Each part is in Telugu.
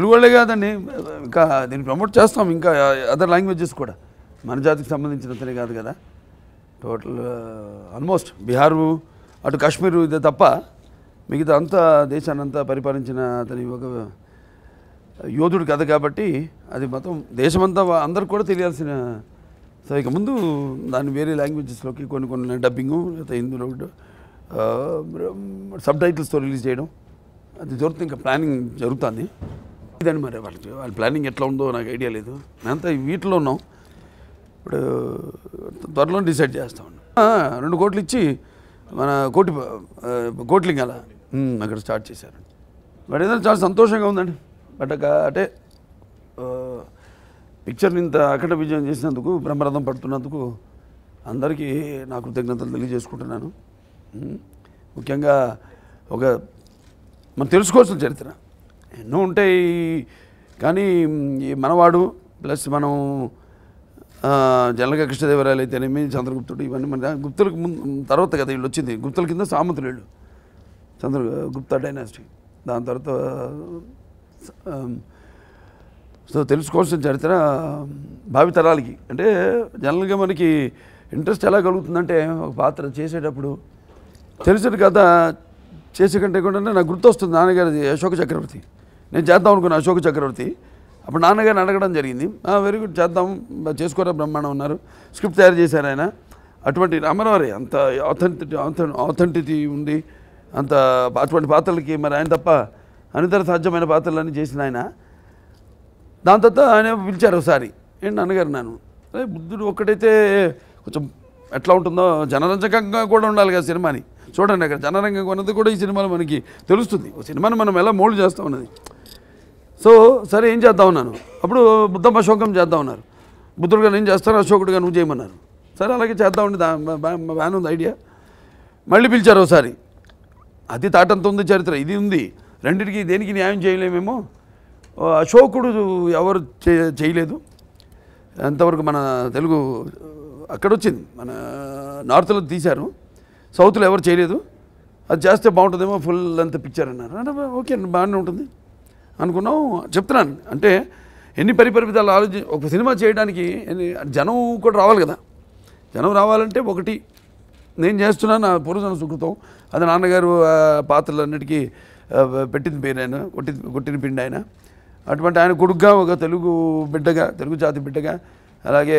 తెలుగు వాళ్ళే కాదండి ఇంకా దీన్ని ప్రమోట్ చేస్తాం ఇంకా అదర్ లాంగ్వేజెస్ కూడా మన జాతికి సంబంధించినంతనే కాదు కదా టోటల్ ఆల్మోస్ట్ బీహారు అటు కాశ్మీర్ ఇదే తప్ప మిగతా అంతా దేశాన్ని అంతా పరిపాలించిన అతని ఒక uh, యోధుడు కథ కాబట్టి అది మొత్తం దేశమంతా అందరికి కూడా తెలియాల్సిన సో ఇక ముందు దాన్ని వేరే లాంగ్వేజెస్లోకి కొన్ని కొన్ని డబ్బింగు లేకపోతే హిందీలో సబ్ టైటిల్స్తో రిలీజ్ చేయడం అది జరుగుతుంది ఇంకా ప్లానింగ్ జరుగుతుంది ఇదని మరి వాళ్ళు వాళ్ళ ప్లానింగ్ ఎట్లా ఉందో నాకు ఐడియా లేదు అంతా వీటిలో ఉన్నాం ఇప్పుడు త్వరలో డిసైడ్ చేస్తా ఉన్నాం రెండు కోట్లు ఇచ్చి మన కోటి కోట్లింగ్ అలా అక్కడ స్టార్ట్ చేశారు బట్ ఏదైనా చాలా సంతోషంగా ఉందండి బట్ అంటే పిక్చర్ని ఇంత అక్కడ విజయం చేసినందుకు బ్రహ్మరథం పడుతున్నందుకు అందరికీ నా కృతజ్ఞతలు తెలియజేసుకుంటున్నాను ముఖ్యంగా ఒక మనం తెలుసుకోవాల్సిన చరిత్ర ఎన్నో ఉంటాయి కానీ ఈ మనవాడు ప్లస్ మనం జనరల్గా కృష్ణదేవరాయలు అయితేనేమి చంద్రగుప్తుడు ఇవన్నీ మన గుప్తులకు తర్వాత కదా వీళ్ళు వచ్చింది గుప్తుల కింద సామంతులు వీళ్ళు చంద్ర గుప్తా డైనాసిటీ దాని తర్వాత సో తెలుసుకోవాల్సిన చరిత్ర భావితరాలకి అంటే జనరల్గా మనకి ఇంట్రెస్ట్ ఎలా కలుగుతుందంటే ఒక పాత్ర చేసేటప్పుడు తెలిసిన కథ చేసే కంటే కూడా నాకు గుర్తొస్తుంది నాన్నగారిది అశోక చక్రవర్తి నేను చేద్దాం అనుకున్న అశోక చక్రవర్తి అప్పుడు నాన్నగారు అడగడం జరిగింది వెరీ గుడ్ చేద్దాం చేసుకోరా బ్రహ్మాండం ఉన్నారు స్క్రిప్ట్ తయారు చేశారు ఆయన అటువంటి అమరవారి అంత ఆథెంటి ఆథెంటిటీ ఉంది అంత అటువంటి పాత్రలకి మరి ఆయన తప్ప అనితర సాధ్యమైన పాత్రలన్నీ చేసిన ఆయన దాని తర్వాత ఆయన పిలిచారు ఒకసారి ఏంటి నాన్నగారు నాను బుద్ధుడు ఒక్కటైతే కొంచెం ఎట్లా ఉంటుందో జనరంజకంగా కూడా ఉండాలి కదా సినిమాని చూడండి అక్కడ జనరంగం ఉన్నది కూడా ఈ సినిమాలో మనకి తెలుస్తుంది సినిమాని మనం ఎలా మోల్డ్ చేస్తూ ఉన్నది సో సరే ఏం చేద్దాం ఉన్నాను అప్పుడు బుద్ధం అశోకం చేద్దాం అన్నారు బుద్ధుడుగా నేను చేస్తాను అశోకుడుగా నువ్వు చేయమన్నారు సరే అలాగే చేద్దాం ఉండి వ్యాన్ ఉంది ఐడియా మళ్ళీ పిలిచారు ఒకసారి అది తాటంత ఉంది చరిత్ర ఇది ఉంది రెండింటికి దేనికి న్యాయం చేయలేమేమో అశోకుడు ఎవరు చేయలేదు అంతవరకు మన తెలుగు అక్కడొచ్చింది మన నార్త్లో తీశారు సౌత్లో ఎవరు చేయలేదు అది చేస్తే బాగుంటుందేమో ఫుల్ అంత పిక్చర్ అన్నారు అంటే ఓకే బాగానే ఉంటుంది అనుకున్నాం చెప్తున్నాను అంటే ఎన్ని పరిపరిమితాలు ఆలోచి ఒక సినిమా చేయడానికి జనం కూడా రావాలి కదా జనం రావాలంటే ఒకటి నేను చేస్తున్నాను నా పూర్వజన సుకృతం అది నాన్నగారు పాత్రలు అన్నిటికీ పెట్టిన పేరు ఆయన కొట్టి కొట్టిన పిండి ఆయన అటువంటి ఆయన కొడుగ్గా ఒక తెలుగు బిడ్డగా తెలుగు జాతి బిడ్డగా అలాగే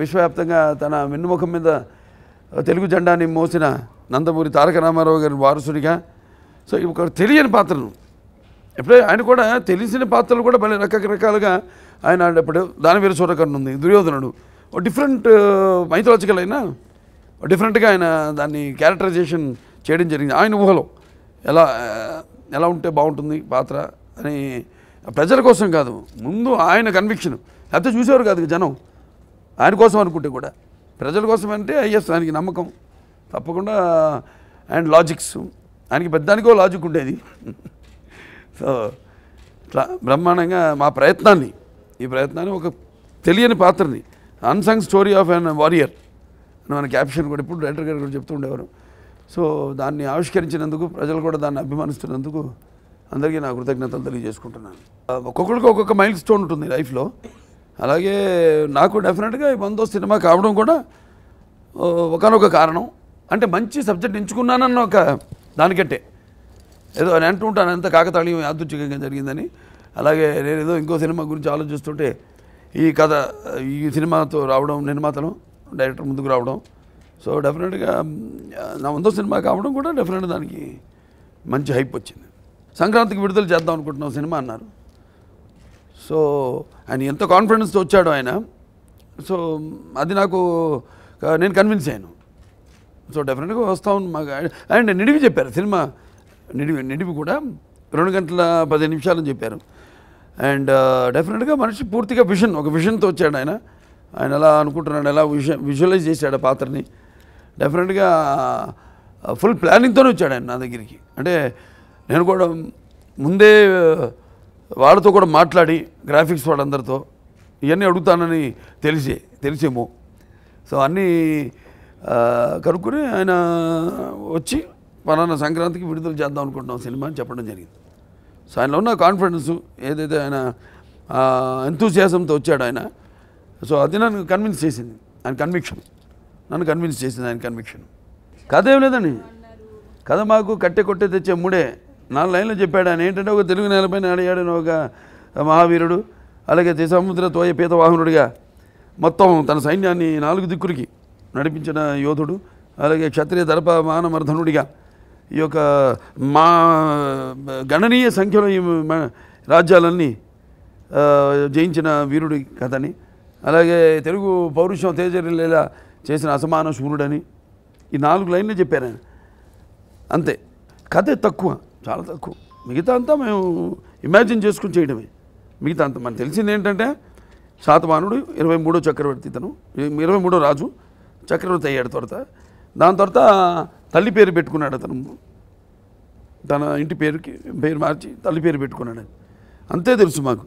విశ్వవ్యాప్తంగా తన వెన్నుముఖం మీద తెలుగు జెండాని మోసిన నందమూరి తారక రామారావు గారి వారసుడిగా సో ఇవి ఒక తెలియని పాత్రను ఎప్పుడే ఆయన కూడా తెలిసిన పాత్రలు కూడా భలే రకరకాలుగా ఆయన ఇప్పుడు దానవీర సూరకర్ణ ఉంది దుర్యోధనుడు డిఫరెంట్ మైథలాజికల్ అయినా డిఫరెంట్గా ఆయన దాన్ని క్యారెక్టరైజేషన్ చేయడం జరిగింది ఆయన ఊహలో ఎలా ఎలా ఉంటే బాగుంటుంది పాత్ర అని ప్రజల కోసం కాదు ముందు ఆయన కన్విక్షన్ అంత చూసేవారు కాదు జనం ఆయన కోసం అనుకుంటే కూడా ప్రజల కోసం అంటే అయ్యస్ ఆయనకి నమ్మకం తప్పకుండా అండ్ లాజిక్స్ ఆయనకి పెద్దానికో లాజిక్ ఉండేది సో ఇట్లా బ్రహ్మాండంగా మా ప్రయత్నాన్ని ఈ ప్రయత్నాన్ని ఒక తెలియని పాత్రని unsung story of an warrior అని మన క్యాప్షన్ కూడా ఇప్పుడు డైరెక్టర్ గారు కూడా చెప్తూ ఉండేవారు సో దాన్ని ఆవిష్కరించినందుకు ప్రజలు కూడా దాన్ని అభిమానిస్తున్నందుకు అందరికీ నా కృతజ్ఞతలు తెలియజేసుకుంటున్నాను ఒక్కొక్కరికి ఒక్కొక్క మైల్ స్టోన్ ఉంటుంది లైఫ్లో అలాగే నాకు డెఫినెట్గా ఈ బందో సినిమా కావడం కూడా ఒకనొక కారణం అంటే మంచి సబ్జెక్ట్ ఎంచుకున్నానన్న ఒక దానికంటే ఏదో అని అంటుంటాను అంత కాకతాళీయం యాదృచ్ఛికంగా జరిగిందని అలాగే నేను ఏదో ఇంకో సినిమా గురించి ఆలోచిస్తుంటే ఈ కథ ఈ సినిమాతో రావడం నిర్మాతను డైరెక్టర్ ముందుకు రావడం సో డెఫినెట్గా నా వందో సినిమా కావడం కూడా డెఫినెట్ దానికి మంచి హైప్ వచ్చింది సంక్రాంతికి విడుదల చేద్దాం అనుకుంటున్నాం సినిమా అన్నారు సో ఆయన ఎంత కాన్ఫిడెన్స్తో వచ్చాడు ఆయన సో అది నాకు నేను కన్విన్స్ అయ్యాను సో డెఫినెట్గా వస్తాను మాకు అండ్ నిడివి చెప్పారు సినిమా నిడివి నిడివి కూడా రెండు గంటల పది నిమిషాలని చెప్పారు అండ్ డెఫినెట్గా మనిషి పూర్తిగా విజన్ ఒక విజన్తో వచ్చాడు ఆయన ఆయన ఎలా అనుకుంటున్నాడు ఎలా విజ విజువలైజ్ చేశాడు ఆ పాత్రని డెఫినెట్గా ఫుల్ ప్లానింగ్తోనే వచ్చాడు ఆయన నా దగ్గరికి అంటే నేను కూడా ముందే వాళ్ళతో కూడా మాట్లాడి గ్రాఫిక్స్ వాళ్ళందరితో ఇవన్నీ అడుగుతానని తెలిసే తెలిసేమో సో అన్నీ కనుక్కుని ఆయన వచ్చి పలానా సంక్రాంతికి విడుదల చేద్దాం అనుకుంటున్నాం సినిమా అని చెప్పడం జరిగింది సో ఆయనలో ఉన్న కాన్ఫిడెన్స్ ఏదైతే ఆయన ఎంతూసియాసంతో వచ్చాడు ఆయన సో అది నన్ను కన్విన్స్ చేసింది ఆయన కన్విక్షన్ నన్ను కన్విన్స్ చేసింది ఆయన కన్విక్షన్ కథ ఏం లేదండి కథ మాకు కట్టె కొట్టే తెచ్చే మూడే నాలుగు లైన్లో చెప్పాడు ఆయన ఏంటంటే ఒక తెలుగు నేలపైన ఆడాడని ఒక మహావీరుడు అలాగే దిశాముద్ర తోయ వాహనుడిగా మొత్తం తన సైన్యాన్ని నాలుగు దిక్కులకి నడిపించిన యోధుడు అలాగే క్షత్రియ దర్భ మానమర్ధనుడిగా ఈ యొక్క మా గణనీయ సంఖ్యలో ఈ రాజ్యాలన్నీ జయించిన వీరుడి కథని అలాగే తెలుగు పౌరుషం తేజరిలేలా చేసిన అసమాన శూరుడని ఈ నాలుగు లైన్లు చెప్పారు ఆయన అంతే కథ తక్కువ చాలా తక్కువ మిగతా అంతా మేము ఇమాజిన్ చేసుకుని చేయడమే మిగతా అంతా మనకు తెలిసింది ఏంటంటే శాతవానుడు ఇరవై మూడో చక్రవర్తి తను ఇరవై మూడో రాజు చక్రవర్తి అయ్యాడు తర్వాత దాని తర్వాత తల్లి పేరు పెట్టుకున్నాడు అతను తన ఇంటి పేరుకి పేరు మార్చి తల్లి పేరు పెట్టుకున్నాడు అంతే తెలుసు మాకు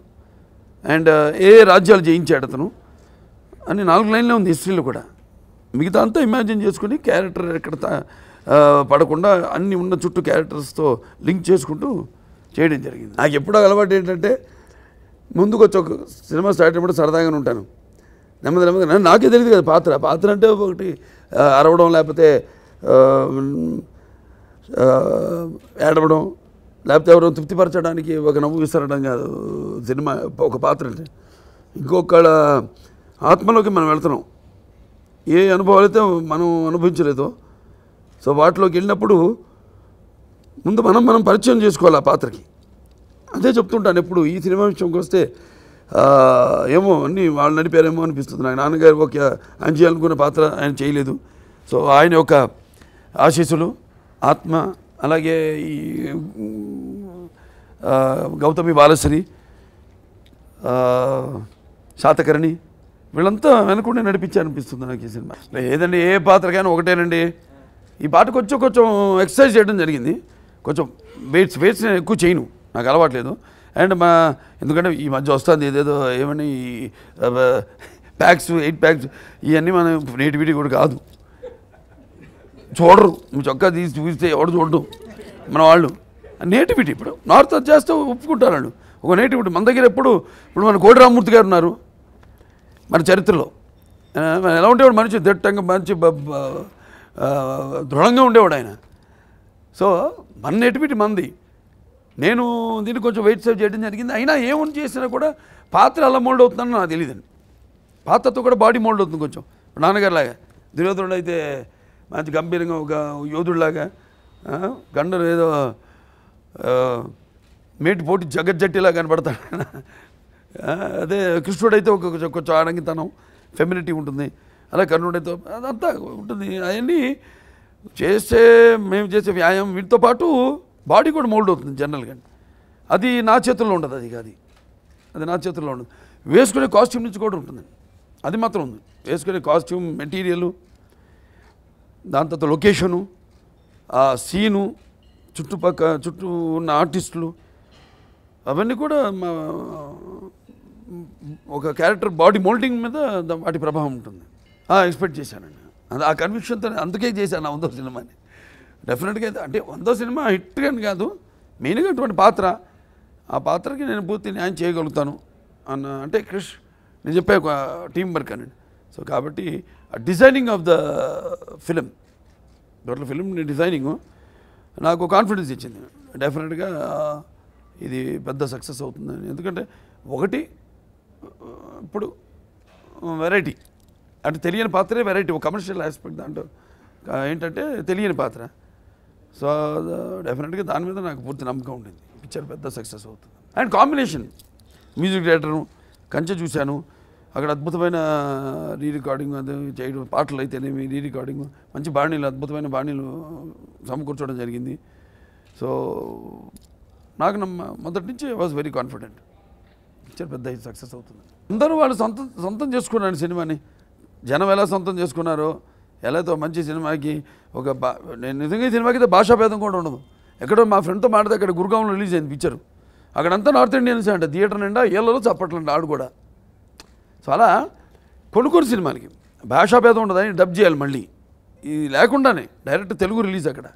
అండ్ ఏ రాజ్యాలు జయించాడు అతను అని నాలుగు లైన్లో ఉంది హిస్టరీలో కూడా మిగతా అంతా ఇమాజిన్ చేసుకుని క్యారెక్టర్ ఎక్కడ పడకుండా అన్ని ఉన్న చుట్టూ క్యారెక్టర్స్తో లింక్ చేసుకుంటూ చేయడం జరిగింది నాకు ఎప్పుడో అలవాటు ఏంటంటే ముందుకు వచ్చి ఒక సినిమా స్టార్ట్ అయినప్పుడు సరదాగానే ఉంటాను నెమ్మది నెమ్మది నాకే తెలియదు కదా పాత్ర పాత్ర అంటే ఒకటి అరవడం లేకపోతే ఏడవడం లేకపోతే ఎవరో తృప్తిపరచడానికి ఒక నవ్వు విసరడం కాదు సినిమా ఒక పాత్ర అంటే ఇంకొకళ్ళ ఆత్మలోకి మనం వెళ్తున్నాం ఏ అనుభవాలు అయితే మనం అనుభవించలేదు సో వాటిలోకి వెళ్ళినప్పుడు ముందు మనం మనం పరిచయం చేసుకోవాలి ఆ పాత్రకి అదే చెప్తుంటాను ఎప్పుడు ఈ సినిమా విషయంకి వస్తే ఏమో అన్ని వాళ్ళు నడిపారేమో అనిపిస్తుంది నాకు నాన్నగారు ఒక ఆయన చేయాలనుకున్న పాత్ర ఆయన చేయలేదు సో ఆయన ఒక ఆశీస్సులు ఆత్మ అలాగే ఈ గౌతమి బాలశ్రీ శాతకరణి వీళ్ళంతా వెనకుండా నడిపించి అనిపిస్తుంది నాకు ఈ సినిమా ఏదండి ఏ పాత్రకైనా ఒకటేనండి ఈ పాట కొంచెం కొంచెం ఎక్సర్సైజ్ చేయడం జరిగింది కొంచెం వెయిట్స్ వెయిట్స్ నేను ఎక్కువ చేయను నాకు అలవాట్లేదు అండ్ మా ఎందుకంటే ఈ మధ్య వస్తుంది ఏదేదో ఏమని ప్యాక్స్ ఎయిట్ ప్యాక్స్ ఇవన్నీ మనం నేటివిటీ కూడా కాదు చూడరు చొక్కా తీసి చూపిస్తే ఎవడు చూడడు మన వాళ్ళు నేటివిటీ ఇప్పుడు నార్త్ అది చేస్తే ఒప్పుకుంటారు వాళ్ళు ఒక నేటివిటీ మన దగ్గర ఎప్పుడు ఇప్పుడు మన కోటి రామూర్తి గారు ఉన్నారు మన చరిత్రలో ఎలా ఉండేవాడు మంచి దిట్టంగా మంచి దృఢంగా ఉండేవాడు ఆయన సో మన నేటివిటీ మంది నేను దీన్ని కొంచెం వెయిట్ సేవ్ చేయడం జరిగింది అయినా ఏమని చేసినా కూడా పాత్ర అలా మోల్డ్ అవుతుందని నాకు తెలియదండి పాత్రతో కూడా బాడీ మోల్డ్ అవుతుంది కొంచెం నాన్నగారు లాగా దుర్యోధనుడు అయితే మంచి గంభీరంగా ఒక యోధుడిలాగా గండరు ఏదో మేటి పోటీ జగజ్జట్టిలా కనబడతాడు అదే కృష్ణుడైతే ఒక కొంచెం ఆడంగితనం ఫెమినిటీ ఉంటుంది అలా కర్ణుడైతే అదంతా ఉంటుంది అవన్నీ చేసే మేము చేసే వ్యాయామం వీటితో పాటు బాడీ కూడా మోల్డ్ అవుతుంది జనరల్గా అది నా చేతుల్లో ఉండదు అది కాదు అది నా చేతుల్లో ఉండదు వేసుకునే కాస్ట్యూమ్ నుంచి కూడా ఉంటుంది అది మాత్రం ఉంది వేసుకునే కాస్ట్యూమ్ మెటీరియల్ దాని తర్వాత లొకేషను ఆ సీను చుట్టుపక్క చుట్టూ ఉన్న ఆర్టిస్టులు అవన్నీ కూడా మా ఒక క్యారెక్టర్ బాడీ మోల్డింగ్ మీద వాటి ప్రభావం ఉంటుంది ఎక్స్పెక్ట్ చేశానండి ఆ కన్విక్షన్తో అందుకే చేశాను వందో సినిమాని డెఫినెట్గా అయితే అంటే వందో సినిమా హిట్ కానీ కాదు మెయిన్గా అటువంటి పాత్ర ఆ పాత్రకి నేను పూర్తి న్యాయం చేయగలుగుతాను అన్న అంటే క్రిష్ నేను చెప్పే ఒక టీం వర్క్ అనండి సో కాబట్టి డిజైనింగ్ ఆఫ్ ద ఫిలిం దాంట్లో ఫిలిం డిజైనింగ్ నాకు కాన్ఫిడెన్స్ ఇచ్చింది డెఫినెట్గా ఇది పెద్ద సక్సెస్ అవుతుందని ఎందుకంటే ఒకటి ఇప్పుడు వెరైటీ అంటే తెలియని పాత్రే వెరైటీ ఒక కమర్షియల్ ఆస్పెక్ట్ దాంట్లో ఏంటంటే తెలియని పాత్ర సో డెఫినెట్గా దాని మీద నాకు పూర్తి నమ్మకం ఉండింది పిక్చర్ పెద్ద సక్సెస్ అవుతుంది అండ్ కాంబినేషన్ మ్యూజిక్ డైరెక్టర్ను కంచె చూశాను అక్కడ అద్భుతమైన రీ రికార్డింగ్ అది చేయడం పాటలు అయితేనేమి రీ రికార్డింగ్ మంచి బాణీలు అద్భుతమైన బాణీలు సమకూర్చడం జరిగింది సో నాకు నమ్మ మొదటి నుంచి వాజ్ వెరీ కాన్ఫిడెంట్ పిక్చర్ పెద్ద సక్సెస్ అవుతుంది అందరూ వాళ్ళు సొంతం సొంతం చేసుకున్నాను సినిమాని జనం ఎలా సొంతం చేసుకున్నారో ఎలాతో మంచి సినిమాకి ఒక బా నేను నిజంగా ఈ సినిమాకి భాషాభేదం కూడా ఉండదు ఎక్కడో మా ఫ్రెండ్తో మాట్లాడితే అక్కడ గురుగాంలో రిలీజ్ అయింది పిక్చర్ అక్కడంతా నార్త్ ఇండియన్స్ అంటే థియేటర్ నిండా ఏళ్ళలో చప్పట్లంట ఆడు కూడా సో అలా కొనుక్కోరు సినిమాలకి భాషాభేదం ఉండదని డబ్ చేయాలి మళ్ళీ ఇది లేకుండానే డైరెక్ట్ తెలుగు రిలీజ్ అక్కడ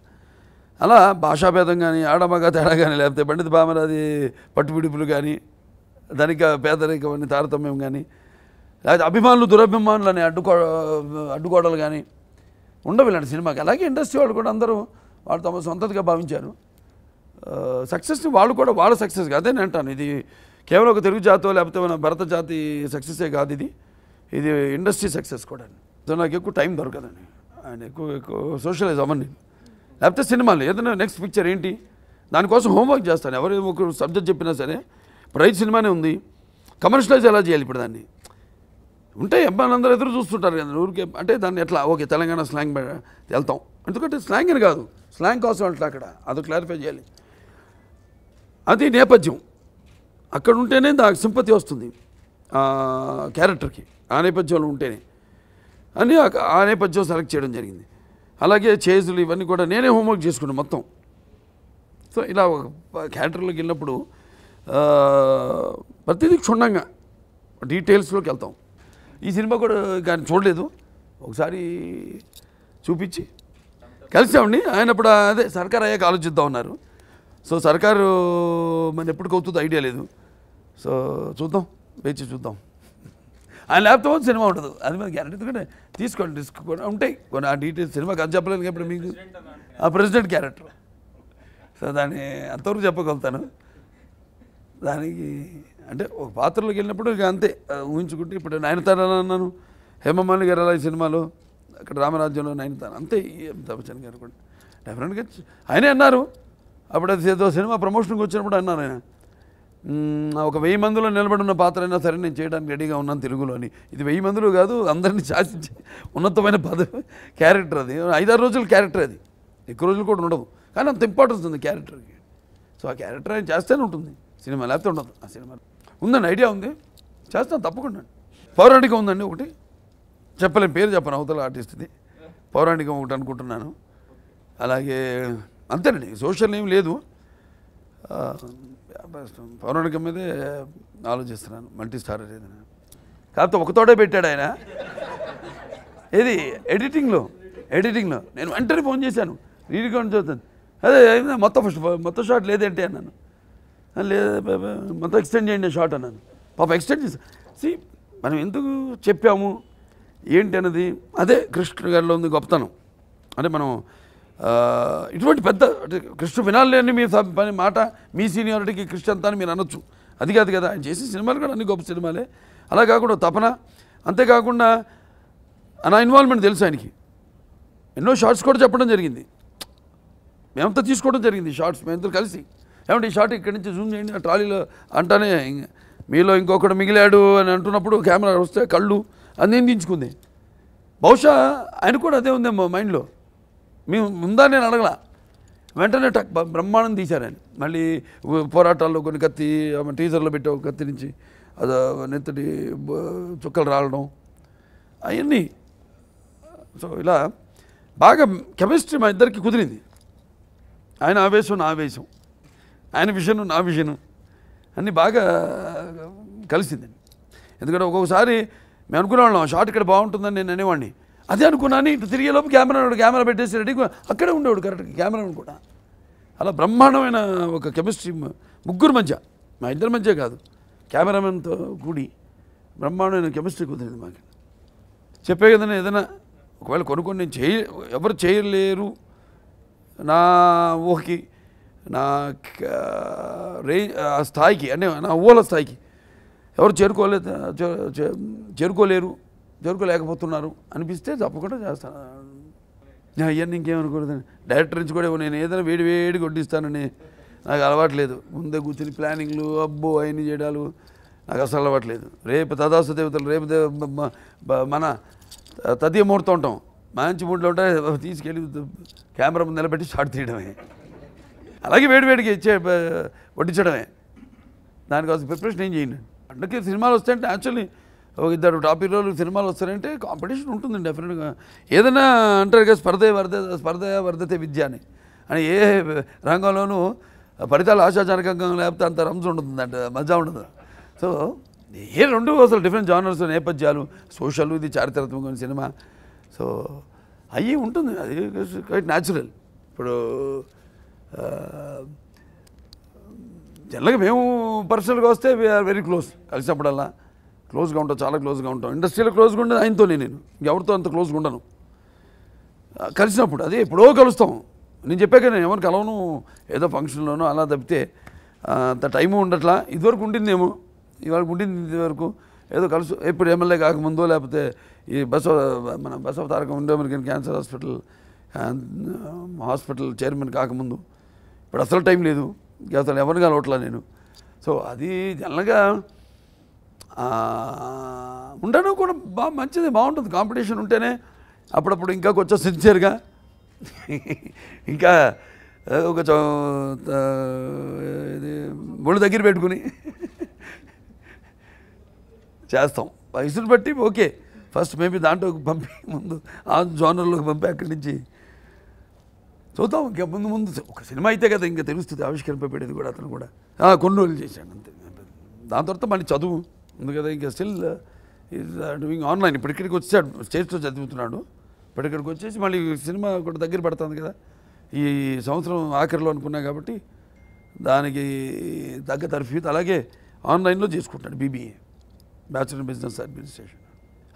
అలా భాషాభేదం కానీ ఆడమగ తేడా కానీ లేకపోతే పండిత భామరాది పట్టుబిడిపులు కానీ ధనిక పేదరికం అని తారతమ్యం కానీ లేకపోతే అభిమానులు దురభిమానులు అని అడ్డుకో అడ్డుకోడలు కానీ ఉండవు ఇలాంటి సినిమాకి అలాగే ఇండస్ట్రీ వాళ్ళు కూడా అందరూ వాళ్ళు తమ సొంతగా భావించారు సక్సెస్ని వాళ్ళు కూడా వాళ్ళ సక్సెస్ అదే నేను అంటాను ఇది కేవలం ఒక తెలుగు జాతో లేకపోతే మన భరత జాతి సక్సెసే కాదు ఇది ఇది ఇండస్ట్రీ సక్సెస్ కూడా సో నాకు ఎక్కువ టైం దొరకదండి అండ్ ఎక్కువ ఎక్కువ సోషలైజ్ అవ్వండి లేకపోతే సినిమాలు ఏదైనా నెక్స్ట్ పిక్చర్ ఏంటి దానికోసం హోంవర్క్ చేస్తాను ఎవరు ఒక సబ్జెక్ట్ చెప్పినా సరే ఇప్పుడు రైతు సినిమానే ఉంది కమర్షియలైజ్ ఎలా చేయాలి ఇప్పుడు దాన్ని ఉంటే అందరూ ఎదురు చూస్తుంటారు కదా ఊరికే అంటే దాన్ని ఎట్లా ఓకే తెలంగాణ స్లాంగ్ వెళ్తాం ఎందుకంటే స్లాంగ్ అని కాదు స్లాంగ్ కోసం అట్లా అక్కడ అది క్లారిఫై చేయాలి అది నేపథ్యం అక్కడ ఉంటేనే దానికి సింపతి వస్తుంది క్యారెక్టర్కి ఆ నేపథ్యంలో ఉంటేనే అని ఆ నేపథ్యం సెలెక్ట్ చేయడం జరిగింది అలాగే చేజులు ఇవన్నీ కూడా నేనే హోంవర్క్ చేసుకున్నాను మొత్తం సో ఇలా క్యారెక్టర్లోకి వెళ్ళినప్పుడు ప్రతిదీ క్షుణ్ణంగా డీటెయిల్స్లోకి వెళ్తాం ఈ సినిమా కూడా కానీ చూడలేదు ఒకసారి చూపించి కలిసామండి ఆయన ఇప్పుడు అదే సర్కార్ అయ్యాక ఆలోచిద్దాం ఉన్నారు సో సర్కారు మన ఎప్పటికవుతుందో ఐడియా లేదు సో చూద్దాం వేచి చూద్దాం ఆయన లేకపోతే సినిమా ఉండదు అది మీద గ్యారెంటీ ఎందుకంటే తీసుకోండి రిస్క్ కూడా ఉంటాయి కొన్ని ఆ డీటెయిల్స్ సినిమా కాదు చెప్పలేదు ఇప్పుడు మీకు ఆ ప్రెసిడెంట్ క్యారెక్టర్ సో దాన్ని అంతవరకు చెప్పగలుగుతాను దానికి అంటే ఒక పాత్రలోకి వెళ్ళినప్పుడు ఇక అంతే ఊహించుకుంటే ఇప్పుడు అని అన్నాను హేమమాలి గారు అలా ఈ సినిమాలో అక్కడ రామరాజ్యంలో నయనతార అంతే అమితాబ్ బచ్చన్ గారు కూడా డెఫినెట్గా ఆయనే అన్నారు అప్పుడు అది ఏదో సినిమా ప్రమోషన్కి వచ్చినప్పుడు అన్నారు ఆయన ఒక వెయ్యి మందిలో నిలబడిన పాత్ర అయినా సరే నేను చేయడానికి రెడీగా ఉన్నాను తెలుగులో అని ఇది వెయ్యి మందులు కాదు అందరినీ శాసించి ఉన్నతమైన పద క్యారెక్టర్ అది ఐదారు రోజులు క్యారెక్టర్ అది ఎక్కువ రోజులు కూడా ఉండదు కానీ అంత ఇంపార్టెన్స్ ఉంది క్యారెక్టర్కి సో ఆ క్యారెక్టర్ ఆయన చేస్తేనే ఉంటుంది సినిమా లేకపోతే ఉండదు ఆ సినిమా ఉందండి ఐడియా ఉంది చేస్తాను తప్పకుండా పౌరాణికం ఉందండి ఒకటి చెప్పలేను పేరు చెప్పను అవతల ఆర్టిస్ట్ది పౌరాణికం ఒకటి అనుకుంటున్నాను అలాగే అంతేనండి సోషల్ ఏం లేదు పౌరాణిక మీదే ఆలోచిస్తున్నాను మల్టీ స్టార్ అనేది కాకపోతే ఒకతోటే పెట్టాడు ఆయన ఏది ఎడిటింగ్లో ఎడిటింగ్లో నేను వెంటనే ఫోన్ చేశాను రీరికౌంట్ చూస్తాను అదే మొత్తం ఫస్ట్ మొత్తం షార్ట్ లేదేంటి అన్నాను లేదు మొత్తం ఎక్స్టెండ్ చేయండి షార్ట్ అన్నాను పాప ఎక్స్టెండ్ చేసి సి మనం ఎందుకు చెప్పాము ఏంటి అన్నది అదే కృష్ణ గారిలో ఉంది గొప్పతనం అంటే మనం ఇటువంటి పెద్ద కృష్ణ వినాలని మీ పని మాట మీ సీనియారిటీకి కృష్ణ అంతా అని మీరు అనొచ్చు అది కాదు కదా ఆయన చేసిన సినిమాలు కూడా అన్ని గొప్ప సినిమాలే అలా కాకుండా తపన అంతేకాకుండా నా ఇన్వాల్వ్మెంట్ తెలుసు ఆయనకి ఎన్నో షార్ట్స్ కూడా చెప్పడం జరిగింది మేమంతా తీసుకోవడం జరిగింది షార్ట్స్ మేమంతా కలిసి ఏమంటే ఈ షార్ట్ ఇక్కడి నుంచి జూమ్ చేయండి ఆ ట్రాలీలో అంటానే మీలో ఇంకొకడు మిగిలాడు అని అంటున్నప్పుడు కెమెరా వస్తే కళ్ళు అందించుకుంది బహుశా ఆయన కూడా అదే ఉందేమో మైండ్లో మేము ముందా నేను అడగల వెంటనే టక్ బ్రహ్మాండం తీశారని మళ్ళీ పోరాటాల్లో కొన్ని కత్తి ఆమె టీజర్లో ఒక కత్తి నుంచి అది నెత్తటి చుక్కలు రావడం అవన్నీ సో ఇలా బాగా కెమిస్ట్రీ మా ఇద్దరికి కుదిరింది ఆయన ఆవేశం నా ఆవేశం ఆయన విషయం నా విషయం అన్నీ బాగా కలిసిందండి ఎందుకంటే ఒక్కొక్కసారి మేము వాళ్ళం షార్ట్ ఇక్కడ బాగుంటుందని నేను అనేవాడిని అదే అనుకున్నాను ఇటు తిరిగేలోపు కెమెరా కెమెరా పెట్టేసి రెడీ అక్కడే ఉండేవాడు కరెక్ట్ కెమెరా కూడా అలా బ్రహ్మాండమైన ఒక కెమిస్ట్రీ ముగ్గురు మధ్య మా ఇద్దరి మధ్య కాదు కెమెరామెన్తో కూడి బ్రహ్మాండమైన కెమిస్ట్రీ కుదిరింది మాకు చెప్పే కదా ఏదైనా ఒకవేళ కొనుక్కొని నేను చేయ ఎవరు చేయలేరు నా ఊహకి నా రే స్థాయికి అంటే నా ఊహల స్థాయికి ఎవరు చేరుకోలేదు చేరుకోలేరు జోరుకోలేకపోతున్నారు అనిపిస్తే తప్పకుండా చేస్తాను అవన్నీ ఇంకేమనుకోలేదండి డైరెక్టర్ నుంచి కూడా నేను ఏదైనా వేడి వేడి వడ్డిస్తానని నాకు అలవాట్లేదు ముందే కూర్చుని ప్లానింగ్లు అబ్బో అయిన చేయడాలు నాకు అసలు అలవాట్లేదు రేపు తదాస దేవతలు రేపు మన తదీయ ముహూర్తం ఉంటాం మంచి మూడ్లో ఉంటే తీసుకెళ్ళి కెమెరా ముందు నిలబెట్టి షాట్ తీయడమే అలాగే వేడివేడికి ఇచ్చే వడ్డించడమే దానికోసం ప్రిపరేషన్ ఏం చేయండి అందుకే సినిమాలు వస్తాయంటే యాక్చువల్లీ ఒక ఇద్దరు టాప్ హీరోలు సినిమాలు వస్తారంటే కాంపిటీషన్ ఉంటుందండి డెఫినెట్గా ఏదైనా అంటారు కదా స్పర్ధ వర్ధ స్పర్ధ వర్ధతే విద్య అని అని ఏ రంగంలోనూ ఫలితాలు ఆశాజనకంగా లేకపోతే అంత రంజు ఉంటుంది అంటే మజా ఉండదు సో ఏ రెండు అసలు డిఫరెంట్ జానర్స్ నేపథ్యాలు సోషల్ ఇది చారిత్రాత్మకమైన సినిమా సో అయ్యి ఉంటుంది అది క్వైట్ న్యాచురల్ ఇప్పుడు జనరల్గా మేము పర్సనల్గా వస్తే వీఆర్ వెరీ క్లోజ్ కలిసినప్పుడల్లా క్లోజ్గా ఉంటాం చాలా క్లోజ్గా ఉంటాం ఇండస్ట్రీలో క్లోజ్గా ఉండేది ఆయనతోనే నేను ఎవరితో అంత క్లోజ్గా ఉండను కలిసినప్పుడు అదే ఎప్పుడో కలుస్తాం నేను చెప్పాక నేను ఎవరిని కలవను ఏదో ఫంక్షన్లోనో అలా తప్పితే అంత టైము ఉండట్లా ఇదివరకు ఉండిందేమో ఇవాళ ఉండింది ఇదివరకు ఏదో కలుసు ఎప్పుడు ఎమ్మెల్యే కాకముందో లేకపోతే ఈ బసవ మన బసవ తారకం ఉండే మనకి క్యాన్సర్ హాస్పిటల్ హాస్పిటల్ చైర్మన్ కాకముందు ఇప్పుడు అసలు టైం లేదు అసలు ఎవరిని కలవట్లా నేను సో అది జనరల్గా ఉండడం కూడా బాగా మంచిది బాగుంటుంది కాంపిటీషన్ ఉంటేనే అప్పుడప్పుడు ఇంకా కొంచెం సిన్సియర్గా ఇంకా ఒక ఇది ఒళ్ళు దగ్గర పెట్టుకుని చేస్తాం వయసును బట్టి ఓకే ఫస్ట్ మేబీ దాంట్లో పంపి ముందు ఆ జోనర్లోకి పంపి అక్కడి నుంచి చూద్దాం ఇంకా ముందు ముందు ఒక సినిమా అయితే కదా ఇంకా తెలుస్తుంది ఆవిష్కరింపబడేది కూడా అతను కూడా కొన్నోళ్ళు చేశాను అంతే దాని తర్వాత మళ్ళీ చదువు ఎందుకంటే ఇంకా స్టిల్ డూయింగ్ ఆన్లైన్ ఇప్పుడు ఇక్కడికి వచ్చాడు స్టేట్స్లో చదువుతున్నాడు ఇప్పుడు ఇక్కడికి వచ్చేసి మళ్ళీ సినిమా కూడా దగ్గర పడుతుంది కదా ఈ సంవత్సరం ఆఖరిలో అనుకున్నా కాబట్టి దానికి తగ్గ తర్ఫీత్ అలాగే ఆన్లైన్లో చేసుకుంటాడు బీబీఏ బ్యాచులర్ బిజినెస్ అడ్మినిస్ట్రేషన్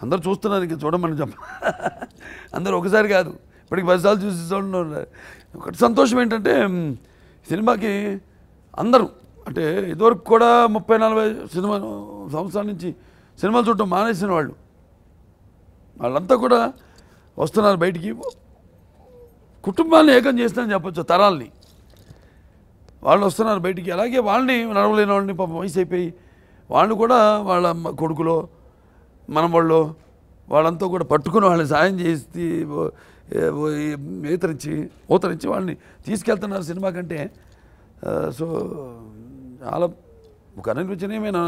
అందరు చూస్తున్నారు ఇంకా చూడమని చెప్ప అందరూ ఒకసారి కాదు ఇప్పటికి పదిసార్లు చూసి చూడండి ఒకటి సంతోషం ఏంటంటే సినిమాకి అందరూ అంటే ఇదివరకు కూడా ముప్పై నలభై సినిమా సంవత్సరాల నుంచి సినిమాలు చూడటం మానేసిన వాళ్ళు వాళ్ళంతా కూడా వస్తున్నారు బయటికి కుటుంబాన్ని ఏకం చేస్తానని చెప్పచ్చు తరాల్ని వాళ్ళు వస్తున్నారు బయటికి అలాగే వాళ్ళని నడవలేని వాళ్ళని పాపం వయసు అయిపోయి వాళ్ళు కూడా వాళ్ళ కొడుకులో వాళ్ళు వాళ్ళంతా కూడా పట్టుకుని వాళ్ళని సాయం చేసి ఏతరించి ఊతరించి వాళ్ళని తీసుకెళ్తున్నారు సినిమా కంటే సో చాలా ఒక అనిర్వచనీయమైన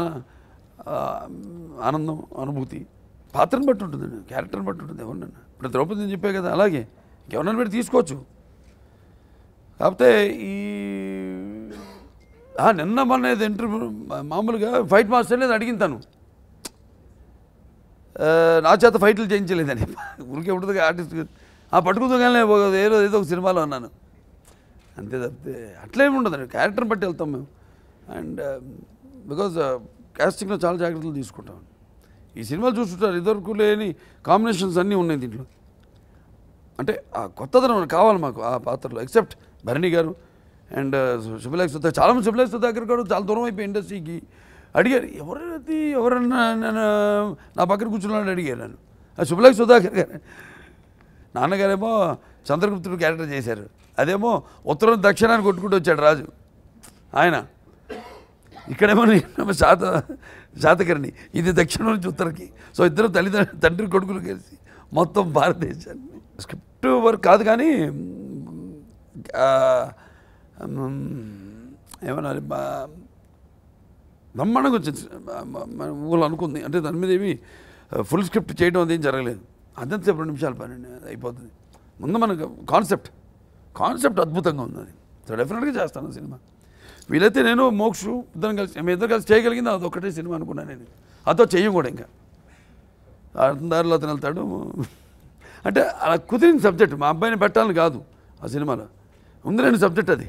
ఆనందం అనుభూతి పాత్రను బట్టి ఉంటుందండి క్యారెక్టర్ని బట్టి ఉంటుంది ఎవరినన్నా ఇప్పుడు ద్రౌపది నేను చెప్పే కదా అలాగే ఎవరినైనా పెట్టి తీసుకోవచ్చు కాకపోతే ఈ నిన్న మన ఏదో ఇంటర్వ్యూ మామూలుగా ఫైట్ మాస్టర్ లేదు అడిగింది తను నా చేత ఫైట్లు చేయించలేదని ఊరికే ఉంటుంది ఆర్టిస్ట్ ఆ పట్టుకుందానే ఏదో ఏదో ఒక సినిమాలో అన్నాను అంతే తప్పితే అట్లేమి ఉండదు క్యారెక్టర్ని బట్టి వెళ్తాం మేము అండ్ బికాజ్ um, క్యాస్టింగ్లో uh, చాలా జాగ్రత్తలు తీసుకుంటాం ఈ సినిమాలు చూస్తుంటారు ఇదివరకు లేని కాంబినేషన్స్ అన్నీ ఉన్నాయి దీంట్లో అంటే ఆ కొత్తదనం కావాలి మాకు ఆ పాత్రలో ఎక్సెప్ట్ భరణి గారు అండ్ uh, శుభలేఖ సుధా చాలామంది శుభలేఖ సుధాకర్ గారు చాలా దూరం అయిపోయి ఇండస్ట్రీకి అడిగారు ఎవరైతే ఎవరన్నా నేను నా పక్కన కూర్చున్నాడు అడిగారు నన్ను శుభలేఖ సుధాకర్ గారు నాన్నగారేమో చంద్రగుప్తుడు క్యారెక్టర్ చేశారు అదేమో ఉత్తరం దక్షిణాన్ని కొట్టుకుంటూ వచ్చాడు రాజు ఆయన ఇక్కడేమో నేను జాత శాతకర్ణి ఇది దక్షిణం నుంచి ఉత్తరకి సో ఇద్దరు తల్లిదండ్రులు తండ్రి కొడుకులు కలిసి మొత్తం భారతదేశాన్ని స్క్రిప్ట్ వర్క్ కాదు కానీ ఏమన్నా బ్రహ్మాండంగా వచ్చింది ఊళ్ళు అనుకుంది అంటే దాని మీద ఏమి ఫుల్ స్క్రిప్ట్ చేయడం అది ఏం జరగలేదు అంతసేపు రెండు నిమిషాలు పని అయిపోతుంది ముందు మనకు కాన్సెప్ట్ కాన్సెప్ట్ అద్భుతంగా ఉంది సో డెఫినెట్గా చేస్తాను సినిమా వీలైతే నేను మోక్షు ఇద్దరం కలిసి మేము ఇద్దరు కలిసి చేయగలిగింది అది ఒకటే సినిమా అనుకున్నాను నేను అదో చెయ్యం కూడా ఇంకా దారిలో అతను వెళ్తాడు అంటే అలా కుదిరిన సబ్జెక్ట్ మా అబ్బాయిని పెట్టాలని కాదు ఆ సినిమాలో ఉందిలేని సబ్జెక్ట్ అది